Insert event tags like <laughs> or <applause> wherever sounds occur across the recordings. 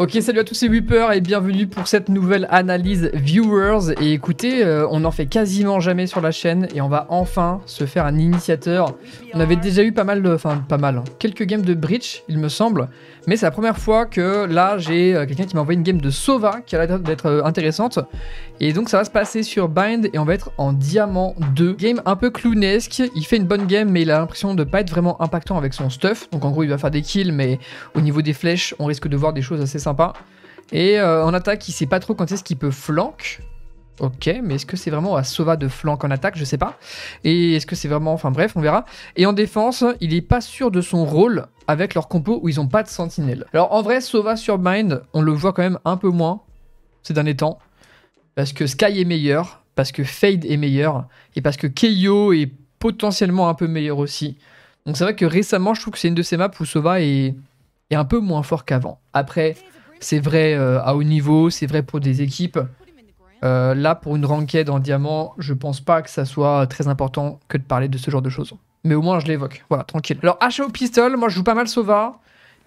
Ok, salut à tous, c'est Whipper et bienvenue pour cette nouvelle analyse viewers. Et écoutez, euh, on n'en fait quasiment jamais sur la chaîne et on va enfin se faire un initiateur. On avait déjà eu pas mal, de enfin pas mal, hein, quelques games de Breach, il me semble. Mais c'est la première fois que là, j'ai euh, quelqu'un qui m'a envoyé une game de Sova qui a l'air d'être euh, intéressante. Et donc ça va se passer sur Bind et on va être en diamant 2. Game un peu clownesque, il fait une bonne game mais il a l'impression de pas être vraiment impactant avec son stuff. Donc en gros, il va faire des kills mais au niveau des flèches, on risque de voir des choses assez simples pas. Et euh, en attaque, il sait pas trop quand est-ce qu'il peut flank. Ok, mais est-ce que c'est vraiment à Sova de flank en attaque Je sais pas. Et est-ce que c'est vraiment... Enfin bref, on verra. Et en défense, il est pas sûr de son rôle avec leur compo où ils ont pas de sentinelle. Alors en vrai, Sova sur Mind, on le voit quand même un peu moins ces derniers temps. Parce que Sky est meilleur, parce que Fade est meilleur, et parce que Keio est potentiellement un peu meilleur aussi. Donc c'est vrai que récemment, je trouve que c'est une de ces maps où Sova est, est un peu moins fort qu'avant. Après... C'est vrai euh, à haut niveau, c'est vrai pour des équipes. Euh, là, pour une ranked en diamant, je pense pas que ça soit très important que de parler de ce genre de choses. Mais au moins, je l'évoque. Voilà, tranquille. Alors, achat au pistol, moi, je joue pas mal Sova.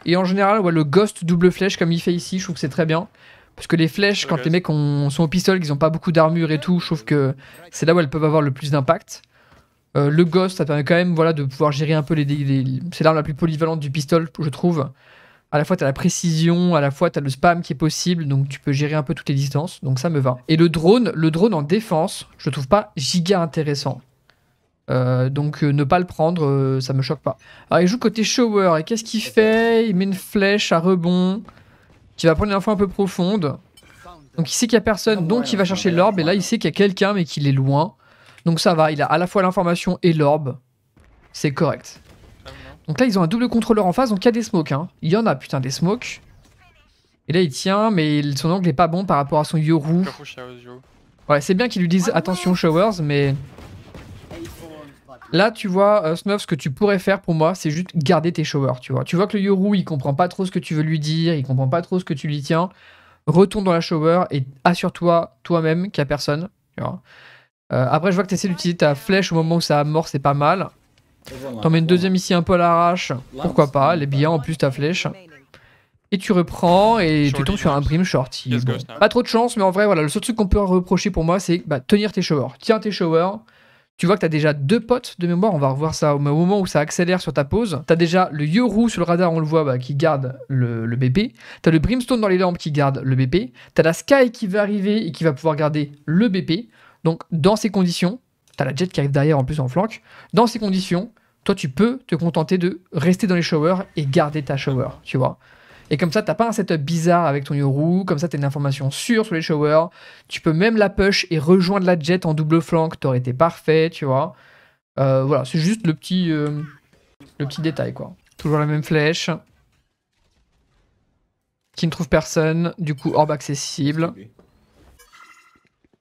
Et en général, ouais, le ghost double flèche, comme il fait ici, je trouve que c'est très bien. Parce que les flèches, quand les mecs sont au pistol, qu'ils ont pas beaucoup d'armure et tout, je trouve que c'est là où elles peuvent avoir le plus d'impact. Euh, le ghost, ça permet quand même voilà, de pouvoir gérer un peu les. c'est l'arme la plus polyvalente du pistol, je trouve à la fois tu as la précision, à la fois tu as le spam qui est possible, donc tu peux gérer un peu toutes les distances, donc ça me va. Et le drone, le drone en défense, je le trouve pas giga intéressant. Euh, donc euh, ne pas le prendre, euh, ça me choque pas. Alors il joue côté shower, et qu'est-ce qu'il fait Il met une flèche à rebond, qui va prendre une info un peu profonde. Donc il sait qu'il y a personne, ah, donc il va chercher l'orbe, et là il sait qu'il y a quelqu'un mais qu'il est loin. Donc ça va, il a à la fois l'information et l'orbe. C'est correct. Donc là, ils ont un double contrôleur en face, donc il y a des smokes. Hein. Il y en a, putain, des smokes. Et là, il tient, mais son angle est pas bon par rapport à son Yoru. Ouais, c'est bien qu'ils lui disent attention, Showers, mais... Là, tu vois, euh, Snuff, ce que tu pourrais faire pour moi, c'est juste garder tes showers, tu vois. Tu vois que le Yoru, il comprend pas trop ce que tu veux lui dire, il comprend pas trop ce que tu lui tiens. Retourne dans la shower et assure-toi toi-même qu'il y a personne, euh, après, je vois que tu essaies d'utiliser ta flèche au moment où ça amorce, c'est pas mal. T'en mets une deuxième ici un peu à l'arrache. Pourquoi pas, les est bien, en plus ta flèche. Et tu reprends et tu tombes sur un prime shorty. Pas trop de chance, mais en vrai, voilà, le seul truc qu'on peut reprocher pour moi, c'est bah, tenir tes showers. Tiens tes showers. Tu vois que t'as déjà deux potes de mémoire, on va revoir ça au moment où ça accélère sur ta pause. T'as déjà le Yoru sur le radar, on le voit, bah, qui garde le, le BP. T'as le Brimstone dans les lampes qui garde le BP. T'as la Sky qui va arriver et qui va pouvoir garder le BP. Donc dans ces conditions, T'as la jet qui arrive derrière en plus en flank. Dans ces conditions, toi, tu peux te contenter de rester dans les showers et garder ta shower, tu vois. Et comme ça, t'as pas un setup bizarre avec ton Yoru, comme ça, t'as une information sûre sur les showers. Tu peux même la push et rejoindre la jet en double tu t'aurais été parfait, tu vois. Euh, voilà, c'est juste le petit, euh, le petit détail, quoi. Toujours la même flèche. Qui ne trouve personne, du coup, orb accessible.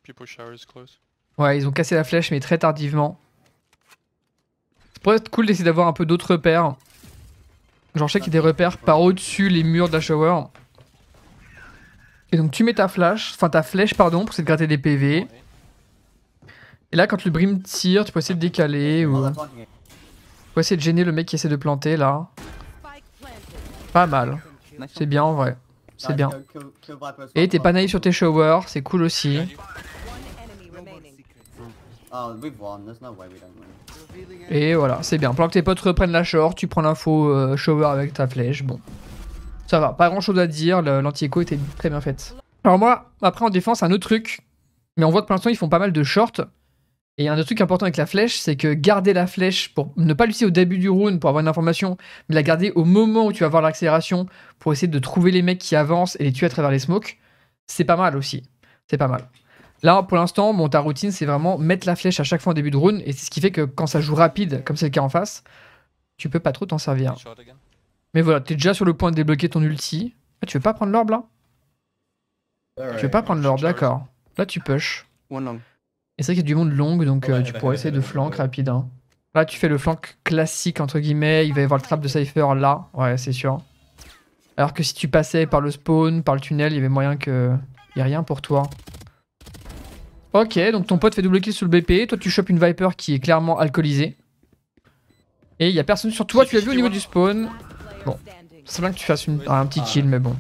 People showers close. Ouais, ils ont cassé la flèche, mais très tardivement. Ça pourrait être cool d'essayer d'avoir un peu d'autres repères. Genre, je sais qu'il y a des repères par au-dessus les murs de la shower. Et donc, tu mets ta flash, enfin ta flèche, pardon, pour essayer de gratter des PV. Et là, quand le brim tire, tu peux essayer de décaler ou. Tu peux essayer de gêner le mec qui essaie de planter là. Pas mal. C'est bien en vrai. C'est bien. Et t'es pas naïf sur tes showers, c'est cool aussi. Ah, et voilà, c'est bien. Pendant que tes potes reprennent la short, tu prends l'info euh, shower avec ta flèche. Bon, ça va, pas grand chose à dire. L'anti-écho était très bien faite. Alors, moi, après en défense, un autre truc. Mais on voit que pour l'instant, ils font pas mal de shorts. Et un autre truc important avec la flèche, c'est que garder la flèche pour ne pas l'utiliser au début du round pour avoir une information, mais la garder au moment où tu vas avoir l'accélération pour essayer de trouver les mecs qui avancent et les tuer à travers les smokes, c'est pas mal aussi. C'est pas mal. Là, pour l'instant, mon ta routine, c'est vraiment mettre la flèche à chaque fois au début de rune et c'est ce qui fait que quand ça joue rapide, comme c'est le cas en face, tu peux pas trop t'en servir. Mais voilà, t'es déjà sur le point de débloquer ton ulti. Ah, tu veux pas prendre l'orbe là Tu veux pas prendre l'orbe, d'accord. Là, tu push. Et c'est vrai qu'il y a du monde long, donc tu pourrais essayer de flank rapide. Là, tu fais le flank classique, entre guillemets. Il va y avoir le trap de Cypher là. Ouais, c'est sûr. Alors que si tu passais par le spawn, par le tunnel, il y avait moyen que... Il y rien pour toi. Ok, donc ton pote fait double kill sur le BP, toi tu chopes une Viper qui est clairement alcoolisée. Et il n'y a personne sur toi, tu l'as vu au niveau du spawn. Bon, c'est bien que tu fasses un petit ah. kill, mais bon.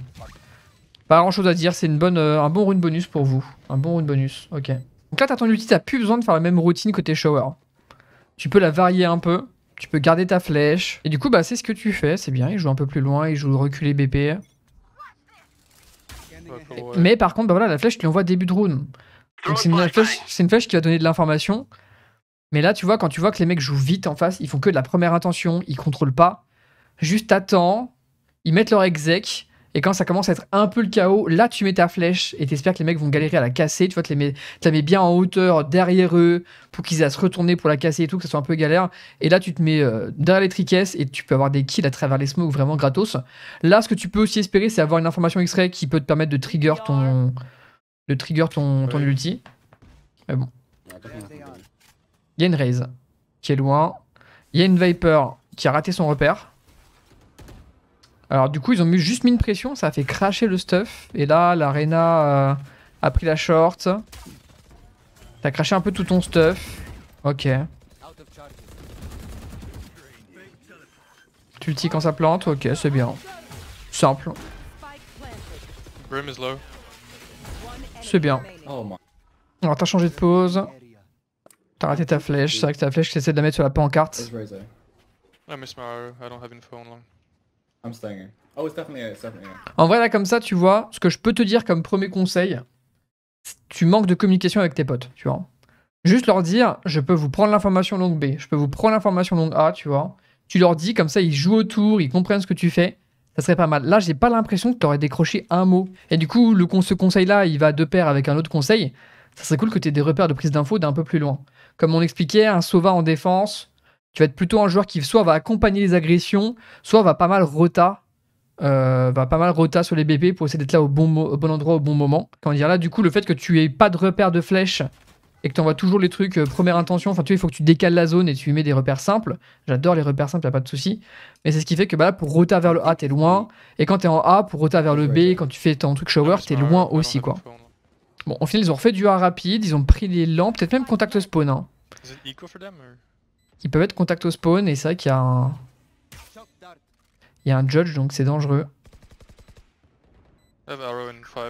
Pas grand chose à dire, c'est euh, un bon rune bonus pour vous. Un bon rune bonus, ok. Donc là, t'as ton ulti, t'as plus besoin de faire la même routine côté shower. Tu peux la varier un peu, tu peux garder ta flèche. Et du coup, bah c'est ce que tu fais, c'est bien. Il joue un peu plus loin, il joue reculer BP. Mais par contre, bah voilà, la flèche, tu l'envoies début de round c'est une, flèche, qui va donner de l'information. Mais là, tu vois, quand tu vois que les mecs jouent vite en face, ils font que de la première intention, ils contrôlent pas. Juste attends, ils mettent leur exec. Et quand ça commence à être un peu le chaos, là tu mets ta flèche et t'espères que les mecs vont galérer à la casser. Tu vois, tu la mets, bien en hauteur derrière eux pour qu'ils aient à se retourner pour la casser et tout, que ça soit un peu galère. Et là tu te mets euh, derrière les triquettes et tu peux avoir des kills à travers les smokes vraiment gratos. Là, ce que tu peux aussi espérer, c'est avoir une information extraite qui peut te permettre de trigger ton, le trigger ton, ulti. Mais bon. Il y une raise qui est loin. Il y a une Viper qui a raté son repère. Alors du coup, ils ont juste mis une pression, ça a fait cracher le stuff. Et là, l'Arena euh, a pris la short. T'as craché un peu tout ton stuff. Ok. Tu quand ça plante Ok, c'est bien. Simple. low. C'est bien. Oh, Alors t'as changé de pose. T'as raté ta flèche. C'est vrai que ta flèche, j'essaie de la mettre sur la pancarte. En vrai, là, comme ça, tu vois, ce que je peux te dire comme premier conseil, tu manques de communication avec tes potes, tu vois. Juste leur dire, je peux vous prendre l'information longue B, je peux vous prendre l'information longue A, tu vois. Tu leur dis, comme ça, ils jouent autour, ils comprennent ce que tu fais. Ça serait pas mal. Là, j'ai pas l'impression que tu aurais décroché un mot. Et du coup, le, ce conseil-là, il va de pair avec un autre conseil. Ça serait cool que tu aies des repères de prise d'infos d'un peu plus loin. Comme on expliquait, un Sauva en défense, tu vas être plutôt un joueur qui soit va accompagner les agressions, soit va pas mal rota, euh, va pas mal rota sur les BP pour essayer d'être là au bon, bon endroit au bon moment. Quand dire là, du coup, le fait que tu aies pas de repère de flèche et que tu envoies toujours les trucs euh, première intention, enfin tu vois, il faut que tu décales la zone et tu mets des repères simples. J'adore les repères simples, y a pas de souci. Mais c'est ce qui fait que bah, là, pour rota vers le A, t'es loin. Et quand t'es en A, pour rota vers le B, quand tu fais ton truc shower, t'es loin aussi quoi. Bon, au final, ils ont refait du A rapide, ils ont pris les lampes, peut-être même contact au spawn. Hein. Ils peuvent être contact au spawn et c'est vrai qu'il y a un. Il y a un judge donc c'est dangereux. 5. Ah bah,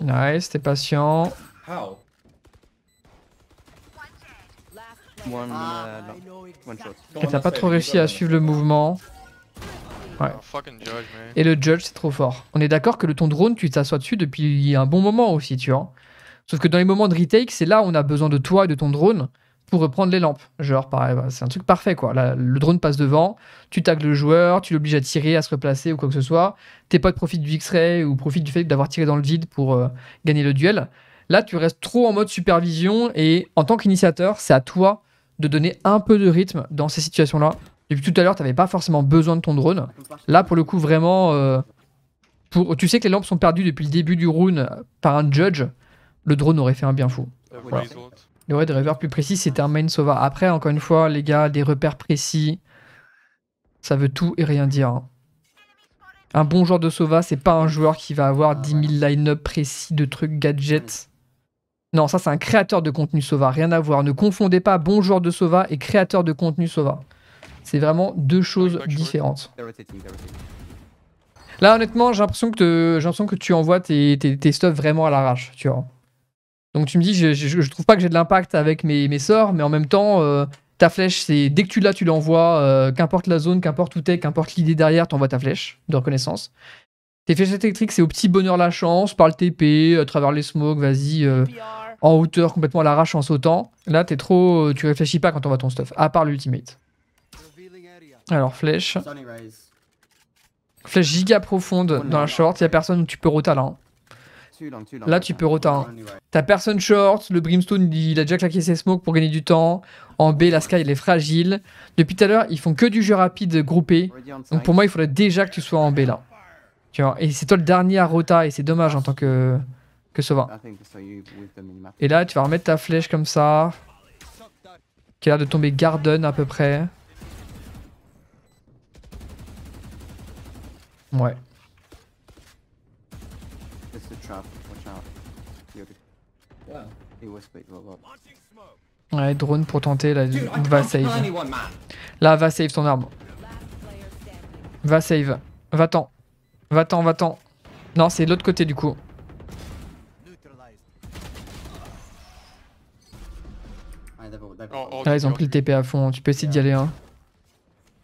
Nice, t'es patient. How? One, uh, ah, T'as pas trop réussi à suivre le mouvement. Et le judge, c'est trop fort. On est d'accord que le ton drone, tu t'assois dessus depuis un bon moment aussi, tu vois. Sauf que dans les moments de retake, c'est là où on a besoin de toi et de ton drone pour reprendre les lampes. Genre, pareil, c'est un truc parfait, quoi. le drone passe devant, tu tags le joueur, tu l'obliges à tirer, à se replacer ou quoi que ce soit. Tes potes profitent du X-ray ou profitent du fait d'avoir tiré dans le vide pour euh, gagner le duel. Là, tu restes trop en mode supervision et en tant qu'initiateur, c'est à toi de donner un peu de rythme dans ces situations-là. Depuis tout à l'heure, tu n'avais pas forcément besoin de ton drone. Là, pour le coup, vraiment, euh, pour... tu sais que les lampes sont perdues depuis le début du round par un judge. Le drone aurait fait un bien fou. Euh, le des repères plus précis, c'était un main sauva. Après, encore une fois, les gars, des repères précis, ça veut tout et rien dire. Hein. Un bon joueur de Sova, c'est pas un joueur qui va avoir 10 ah, 000 line-up précis de trucs gadgets. Non, ça c'est un créateur de contenu Sova, rien à voir. Ne confondez pas bon joueur de Sova et créateur de contenu Sova. C'est vraiment deux choses différentes. Là honnêtement, j'ai l'impression que, que tu envoies tes, tes, tes stuff vraiment à l'arrache, tu vois. Donc tu me dis, je, trouve pas que j'ai de l'impact avec mes, sorts, mais en même temps, euh, ta flèche, c'est dès que tu l'as, tu l'envoies, euh, qu'importe la zone, qu'importe où t'es, qu'importe l'idée derrière, t'envoies ta flèche de reconnaissance. Tes flèches électriques, c'est au petit bonheur la chance, par le TP, euh, à travers les smokes, vas-y, en hauteur, complètement à l'arrache, en sautant. Là, t'es trop, tu réfléchis pas quand on ton stuff, à part l'ultimate. Alors, flèche. Flèche giga profonde dans la short, y a personne où tu peux rota là. Hein. Là, tu peux rota. T'as personne short, le Brimstone, il a déjà claqué ses smokes pour gagner du temps. En B, la Sky, elle est fragile. Depuis tout à l'heure, ils font que du jeu rapide groupé. Donc pour moi, il faudrait déjà que tu sois en B là. Tu et c'est toi le dernier à rota, et c'est dommage en tant que, que Et là, tu vas remettre ta flèche comme ça. Qui a l'air de tomber Garden à peu près. Ouais. Ouais, drone pour tenter la... Va save. Là, va save ton arme Va save. Va-t'en. Va-t'en, va-t'en. Non, c'est l'autre côté du coup. Ah, ils ont pris le TP à fond. Tu peux essayer d'y aller. Hein.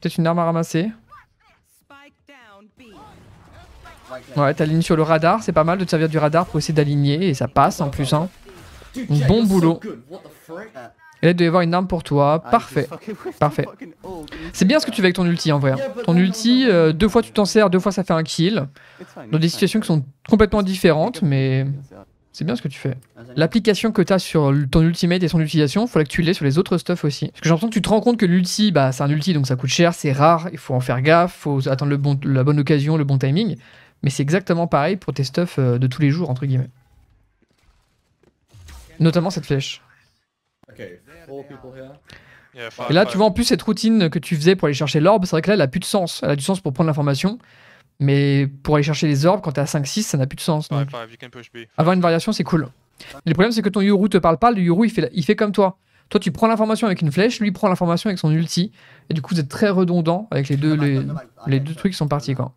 Peut-être une arme à ramasser. Ouais, t'alignes sur le radar. C'est pas mal de te servir du radar pour essayer d'aligner. Et ça passe en plus. Hein. Bon boulot. Et là, y avoir une arme pour toi. Ah, Parfait. <laughs> Parfait. C'est bien ce que tu fais avec ton ulti en vrai. Hein. Ton ulti, euh, deux fois tu t'en sers, deux fois ça fait un kill. Dans des situations qui sont complètement différentes, mais c'est bien ce que tu fais. Ah, L'application que tu as sur ton ultimate et son utilisation, il faudrait que tu l'aies sur les autres stuff aussi. Parce que j'entends que tu te rends compte que l'ulti, bah, c'est un ulti donc ça coûte cher, c'est rare, il faut en faire gaffe, faut attendre le bon, la bonne occasion, le bon timing. Mais c'est exactement pareil pour tes stuff euh, de tous les jours, entre guillemets. Notamment cette flèche. Et là, tu vois, en plus, cette routine que tu faisais pour aller chercher l'orbe, c'est vrai que là, elle a plus de sens. Elle a du sens pour prendre l'information. Mais pour aller chercher les orbes, quand t'es à 5-6, ça n'a plus de sens. Avoir une variation, c'est cool. le problème, c'est que ton Yuru te parle pas, le Yoru il fait, il fait comme toi. Toi, tu prends l'information avec une flèche, lui prend l'information avec son ulti. Et du coup, vous êtes très redondant avec les deux, les, les deux trucs qui sont partis. Quoi.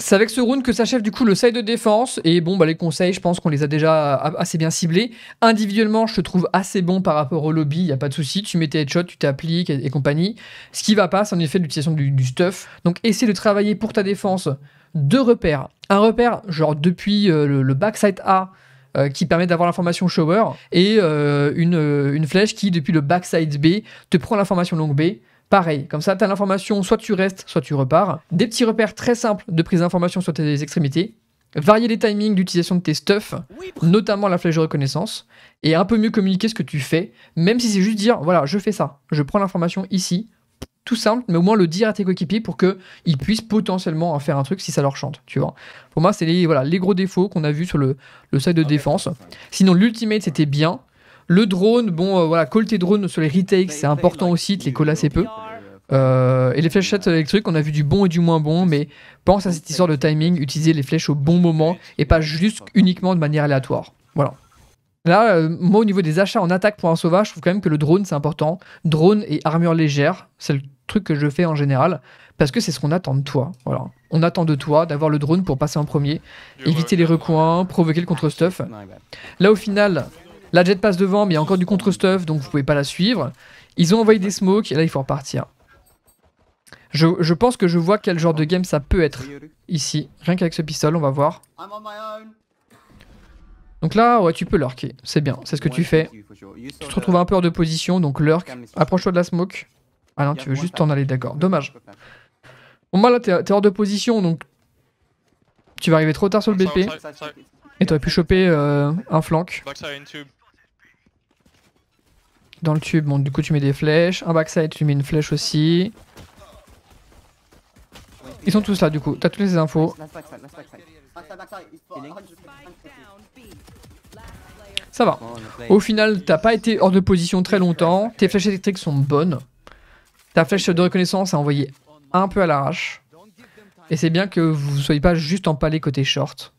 C'est avec ce round que s'achève du coup le side de défense. Et bon, bah, les conseils, je pense qu'on les a déjà euh, assez bien ciblés. Individuellement, je te trouve assez bon par rapport au lobby, il n'y a pas de souci. Tu mets tes headshots, tu t'appliques et, compagnie. Ce qui va pas, c'est en effet l'utilisation du, stuff. Donc essaie de travailler pour ta défense deux repères. Un repère, genre depuis euh, le, backside A, euh, qui permet d'avoir l'information shower et une, une, flèche qui, depuis le backside B, te prend l'information longue B. Pareil, comme ça, tu as l'information, soit tu restes, soit tu repars. Des petits repères très simples de prise d'information sur tes extrémités. Varier les timings d'utilisation de tes stuffs, notamment la flèche de reconnaissance, et un peu mieux communiquer ce que tu fais, même si c'est juste dire voilà, je fais ça, je prends l'information ici, tout simple, mais au moins le dire à tes coéquipiers pour qu'ils puissent potentiellement en faire un truc si ça leur chante, tu vois. Pour moi, c'est les, voilà, les gros défauts qu'on a vus sur le, le de ah, défense. Sinon, l'ultimate, c'était bien, le drone, bon, euh, voilà, colté drone sur les retakes, bah, c'est important aussi, les colle assez peu. Euh, et les fléchettes électriques, on a vu du bon et du moins bon, mais pense à cette histoire de timing, utiliser les flèches au bon moment et pas juste uniquement de manière aléatoire. Voilà. Là, euh, moi, au niveau des achats en attaque pour un sauvage, je trouve quand même que le drone, c'est important. Drone et armure légère, c'est le truc que je fais en général, parce que c'est ce qu'on attend de toi. Voilà. On attend de toi d'avoir le drone pour passer en premier, éviter les recoins, provoquer le contre-stuff. Là, au final, la jet passe devant, mais il y a encore du contre-stuff, donc vous pouvez pas la suivre. Ils ont envoyé des smokes, et là il faut repartir. Je, pense que je vois quel genre de game ça peut être ici. Rien qu'avec ce pistol, on va voir. Donc là, ouais, tu peux lurker. C'est bien, c'est ce que tu fais. Tu te retrouves un peu hors de position, donc lurk. Approche-toi de la smoke. Ah non, tu veux juste t'en aller, d'accord. Dommage. Bon, moi là, t'es hors de position, donc tu vas arriver trop tard sur le BP. Et t'aurais pu choper euh, un flank. Dans le tube, bon, du coup, tu mets des flèches. Un backside, tu mets une flèche aussi. Ils sont tous là, du coup. T'as toutes les infos. Ça va. Au final, t'as pas été hors de position très longtemps. Tes flèches électriques sont bonnes. Ta flèche de reconnaissance a envoyé un peu à l'arrache. Et c'est bien que vous ne soyez pas juste empalé côté short.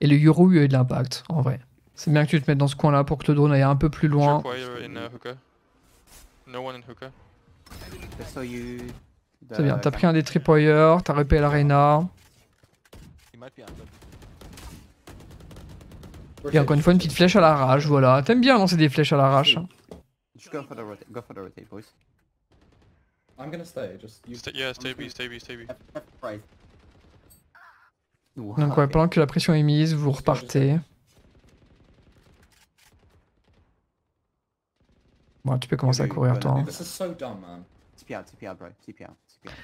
Et le Yoru a eu de l'impact, en vrai. C'est bien que tu te mettes dans ce coin là pour que le drone aille un peu plus loin. C'est euh, bien, t'as pris un des tripwires, t'as repéré l'arena. Et encore une fois, une petite flèche à l'arrache, voilà. T'aimes bien lancer des flèches à l'arrache. Donc pendant que la pression est mise, vous repartez. Bon, tu peux commencer à courir, toi. Hein.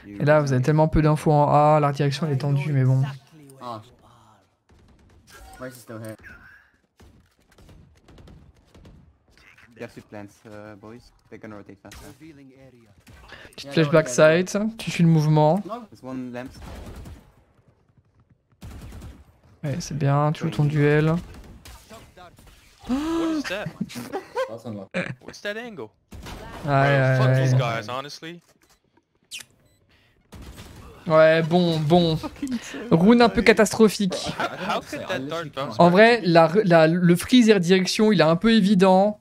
Et là, vous avez tellement peu d'infos en A, la direction est tendue, mais bon. Ah. Uh, Petite flèche backside, tu suis le mouvement. Ouais, c'est bien, tu joues ton duel. <laughs> Ouais, bon, bon. <laughs> Rune un peu catastrophique. Bah, hein. En vrai, la, la, le freeze direction, il est un peu évident.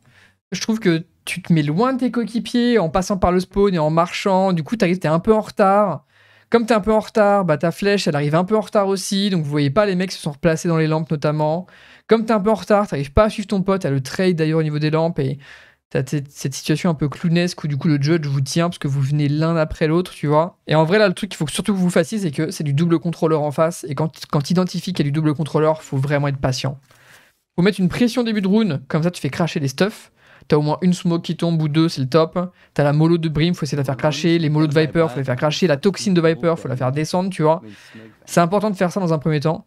Je trouve que tu te mets loin de tes coéquipiers en passant par le spawn et en marchant. Du coup, t'es un peu en retard. Comme t'es un peu en retard, bah ta flèche elle arrive un peu en retard aussi, donc vous voyez pas les mecs se sont replacés dans les lampes notamment. Comme t'es un peu en retard, t'arrives pas à suivre ton pote, t'as le trade d'ailleurs au niveau des lampes et t'as cette situation un peu clownesque où du coup le judge vous tient parce que vous venez l'un après l'autre, tu vois. Et en vrai là le truc qu'il faut surtout que vous fassiez c'est que c'est du double contrôleur en face et quand, quand t'identifies qu'il y a du double contrôleur, faut vraiment être patient. Faut mettre une pression début de rune, comme ça tu fais cracher les stuffs. T'as au moins une smoke qui tombe ou deux, c'est le top. T'as la mollo de Brim, faut essayer de la faire cracher. Les mollo de Viper, faut les faire cracher. La toxine de Viper, faut la faire descendre, tu vois. C'est important de faire ça dans un premier temps.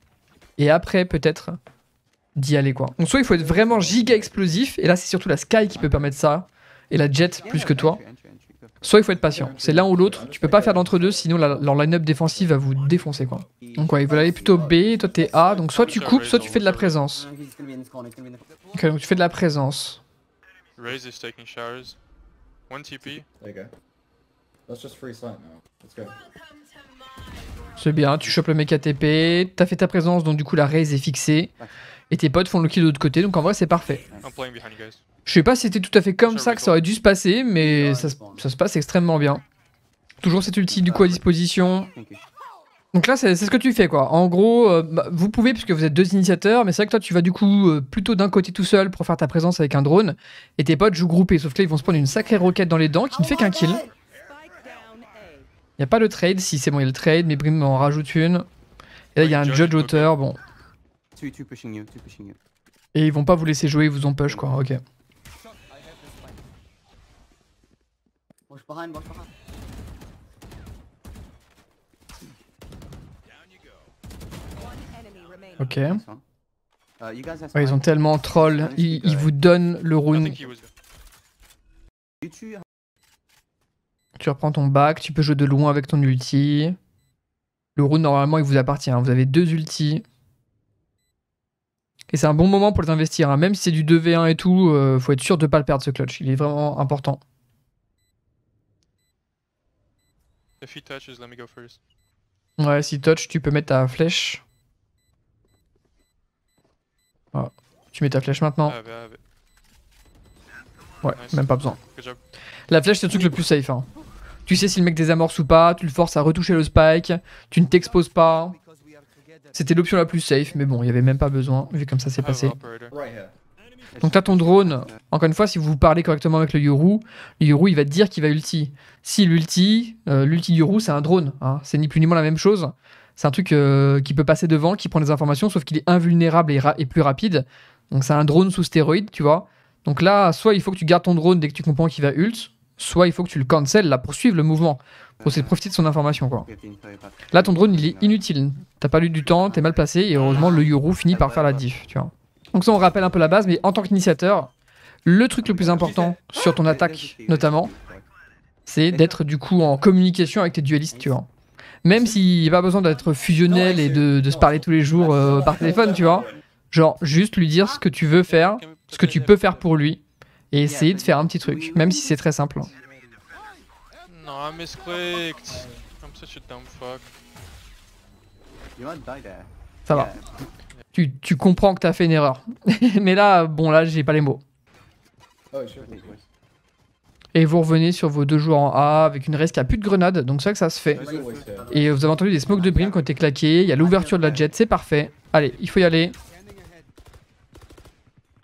Et après, peut-être, d'y aller, quoi. Donc, soit il faut être vraiment giga explosif. Et là, c'est surtout la Sky qui peut permettre ça. Et la Jet plus que toi. Soit il faut être patient. C'est l'un ou l'autre. Tu peux pas faire d'entre-deux, sinon la, leur line-up défensive va vous défoncer, quoi. Donc, ouais, ils veulent aller plutôt B, toi t'es A. Donc, soit tu coupes, soit tu fais de la présence. Ok, donc tu fais de la présence. Raise is taking showers. One TP. free now. Let's go. C'est bien, tu chopes le mec ATP, t'as fait ta présence, donc du coup la raise est fixée. Et tes potes font le kill de l'autre côté, donc en vrai c'est parfait. Je sais pas si c'était tout à fait comme ça que ça aurait dû se passer, mais ça, se passe extrêmement bien. Toujours cet ulti du coup à disposition. Donc là, c'est ce que tu fais, quoi. En gros, euh, bah, vous pouvez, puisque vous êtes deux initiateurs, mais c'est vrai que toi, tu vas du coup euh, plutôt d'un côté tout seul pour faire ta présence avec un drone, et tes potes jouent groupés, sauf que là, ils vont se prendre une sacrée roquette dans les dents qui ne fait qu'un kill. Il n'y a pas le trade, si c'est bon, il y a le trade, mais Brim en rajoute une. Et là, il y a un judge auteur, bon. Et ils vont pas vous laisser jouer, ils vous ont push, quoi, ok. Ok. Hein. Euh, ils ont tellement troll, ils, vous donnent le rune. Tu reprends ton bac, tu peux jouer de loin avec ton ulti. Le rune, normalement, il vous appartient. Vous avez deux ultis. Et c'est un bon moment pour les investir. Hein. Même si c'est du 2v1 et tout, euh, faut être sûr de ne pas le perdre ce clutch. Il est vraiment important. Ouais, si touch, tu peux mettre ta flèche. Ah. Tu mets ta flèche maintenant. Ah, bah, bah. Ouais, même pas besoin. La flèche, c'est le truc le plus safe. Hein. Tu sais si le mec désamorce ou pas, tu le forces à retoucher le spike, tu ne t'exposes pas. C'était l'option la plus safe, mais bon, il n'y avait même pas besoin, vu comme ça s'est ah, passé. Bah, Donc t'as ton drone, encore une fois, si vous parlez correctement avec le Yoru, le Yoru il va te dire qu'il va ulti. Si l'ulti, euh, l'ulti Yoru c'est un drone, hein. c'est ni plus ni moins la même chose. C'est un truc euh, qui peut passer devant, qui prend des informations, sauf qu'il est invulnérable et, plus rapide. Donc c'est un drone sous stéroïde, tu vois. Donc là, soit il faut que tu gardes ton drone dès que tu comprends qu'il va ult, soit il faut que tu le cancel là pour suivre le mouvement, pour essayer de profiter de son information quoi. Là ton drone il est inutile, t'as pas lu du temps, t'es mal placé et heureusement le Yoru finit par faire la diff, tu vois. Donc ça on rappelle un peu la base mais en tant qu'initiateur, le truc le plus important sur ton attaque notamment, c'est d'être du coup en communication avec tes dualistes, tu vois. Même s'il n'y a pas besoin d'être fusionnel et de, se parler tous les jours euh, par téléphone, tu vois. Genre, juste lui dire ce que tu veux faire, ce que tu peux faire pour lui, et essayer de faire un petit truc, même si c'est très simple. fuck. Ça va. Tu, tu comprends que t'as fait une erreur. <laughs> Mais là, bon, là, j'ai pas les mots. Oh, et vous revenez sur vos deux joueurs en A avec une reste qui plus de grenade, donc ça que ça se fait. Et vous avez entendu des smokes de brim qui ont été claqués, il y a l'ouverture de la jet, c'est parfait. Allez, il faut y aller.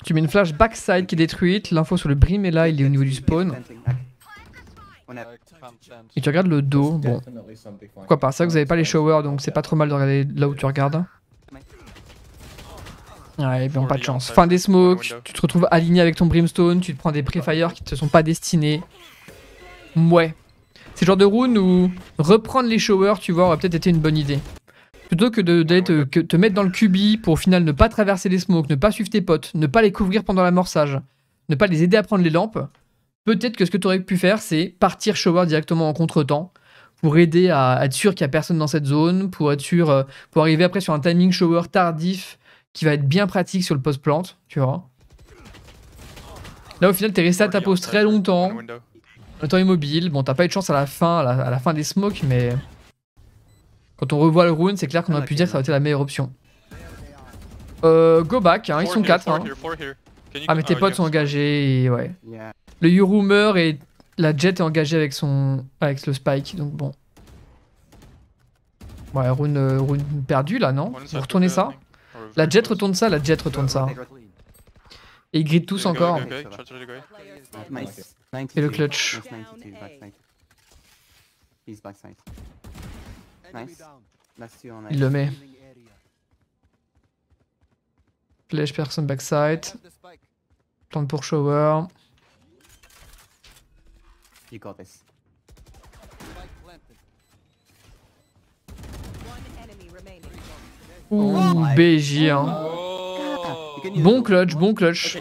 Tu mets une flash backside qui est détruite, l'info sur le brim est là, il est au niveau du spawn. Et tu regardes le dos, bon. Pourquoi pas, ça vous avez pas les showers donc c'est pas trop mal de regarder là où tu regardes. Ouais, bien pas de chance. Fin des smokes, tu te retrouves aligné avec ton brimstone, tu te prends des pre-fire qui te sont pas destinés. Ouais. C'est le genre de rune où reprendre les showers, tu vois, aurait peut-être été une bonne idée. Plutôt que de, te, euh, que te mettre dans le cubi pour au final ne pas traverser les smokes, ne pas suivre tes potes, ne pas les couvrir pendant l'amorçage, ne pas les aider à prendre les lampes, peut-être que ce que tu aurais pu faire, c'est partir shower directement en contre-temps pour aider à, être sûr qu'il y a personne dans cette zone, pour être sûr, euh, pour arriver après sur un timing shower tardif qui va être bien pratique sur le post-plante, tu vois. Là, au final, t'es resté à ta pose très longtemps. Le temps immobile. Bon, t'as pas eu de chance à la fin, à la, fin des smokes, mais... Quand on revoit le rune, c'est clair qu'on aurait pu dire que ça aurait été la meilleure option. Euh, go back, hein, ils sont 4. Hein. Ah, mais tes potes sont engagés, et ouais. Le Yuru meurt et la Jet est engagée avec son... avec le Spike, donc bon. Ouais, rune, euh, rune perdue là, non Vous retournez ça la jet retourne ça, la jet retourne ça. Et ils grident tous encore. Et le clutch. Il le met. Flèche personne backside. Plante pour shower. Ouh, mmh. oh. hein. Bon clutch, bon clutch.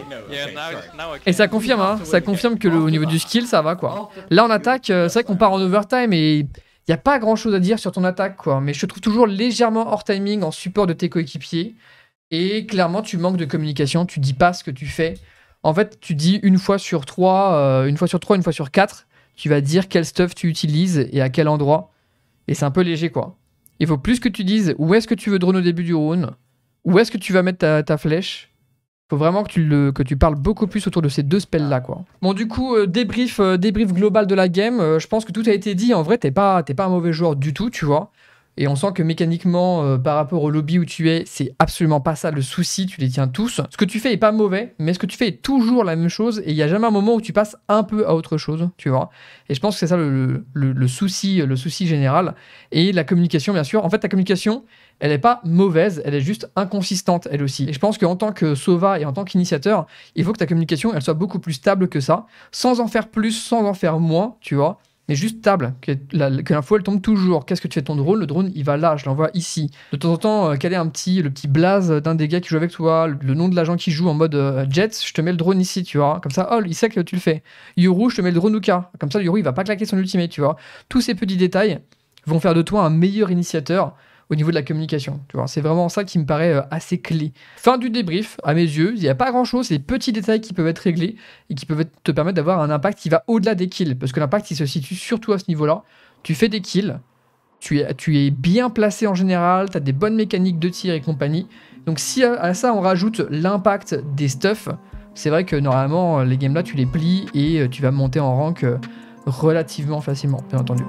Et ça confirme, hein, ça confirme que au niveau du skill, ça va quoi. Là en attaque, euh, c'est vrai qu'on part en overtime et il n'y a pas grand chose à dire sur ton attaque quoi. Mais je te trouve toujours légèrement hors timing en support de tes coéquipiers. Et clairement, tu manques de communication, tu dis pas ce que tu fais. En fait, tu dis une fois sur trois, euh, une fois sur trois, une fois sur quatre, tu vas dire quel stuff tu utilises et à quel endroit. Et c'est un peu léger quoi. Il faut plus que tu dises où est-ce que tu veux drone au début du round, où est-ce que tu vas mettre ta, flèche. flèche. Faut vraiment que tu, que tu parles beaucoup plus autour de ces deux spells là quoi. Bon du coup euh, débrief, euh, débrief global de la game. Euh, je pense que tout a été dit. En vrai t'es pas t'es pas un mauvais joueur du tout tu vois. Et on sent que mécaniquement, euh, par rapport au lobby où tu es, c'est absolument pas ça le souci, tu les tiens tous. Ce que tu fais est pas mauvais, mais ce que tu fais est toujours la même chose et il n'y a jamais un moment où tu passes un peu à autre chose, tu vois. Et je pense que c'est ça le, souci, euh, le souci général. Et la communication, bien sûr. En fait, ta communication, elle n'est pas mauvaise, elle est juste inconsistante, elle aussi. Et je pense qu'en tant que Sova et en tant qu'initiateur, il faut que ta communication, elle soit beaucoup plus stable que ça, sans en faire plus, sans en faire moins, tu vois mais juste table que l'info elle tombe toujours. Qu'est-ce que tu fais ton drone Le drone il va là, je l'envoie ici. De temps en temps, euh, quel est un petit, le petit blaze d'un des gars qui joue avec toi, le nom de l'agent qui joue en mode euh, Jets, je te mets le drone ici, tu vois. Comme ça, oh, il sait que tu le fais. Yoru, je te mets le drone Comme ça, Yoru il va pas claquer son ultimate, tu vois. Tous ces petits détails vont faire de toi un meilleur initiateur au niveau de la communication. Tu vois, c'est vraiment ça qui me paraît euh, assez clé. Fin du débrief, à mes yeux, il n'y a pas grand chose, c'est des petits détails qui peuvent être réglés et qui peuvent te permettre d'avoir un impact qui va au-delà des kills, parce que l'impact il se situe surtout à ce niveau-là. Tu fais des kills, tu es, tu es bien placé en général, tu as des bonnes mécaniques de tir et compagnie. Donc si à, à ça on rajoute l'impact des stuffs, c'est vrai que normalement les games là tu les plies et euh, tu vas monter en rank euh, relativement facilement, bien entendu.